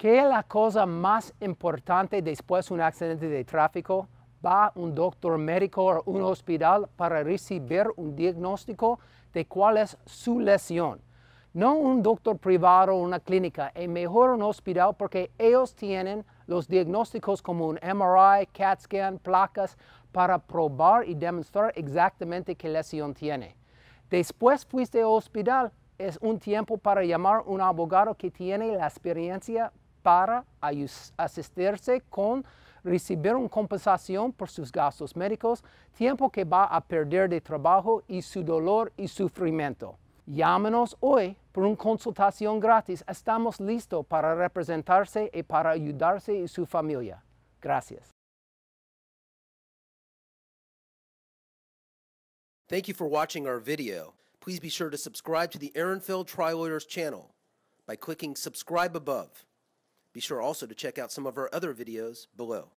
¿Qué es la cosa más importante después de un accidente de tráfico? ¿Va un doctor médico a un hospital para recibir un diagnóstico de cuál es su lesión? No un doctor privado o una clínica, es mejor un hospital porque ellos tienen los diagnósticos como un MRI, CAT scan, placas, para probar y demostrar exactamente qué lesión tiene. Después fuiste al hospital, es un tiempo para llamar a un abogado que tiene la experiencia para asistirse con recibir una compensación por sus gastos médicos, tiempo que va a perder de trabajo y su dolor y sufrimiento. Llámenos hoy por una consultación gratis. Estamos listos para representarse y para ayudarse y su familia. Gracias. Thank you watching our video. Please be sure to subscribe to the channel by clicking above. Be sure also to check out some of our other videos below.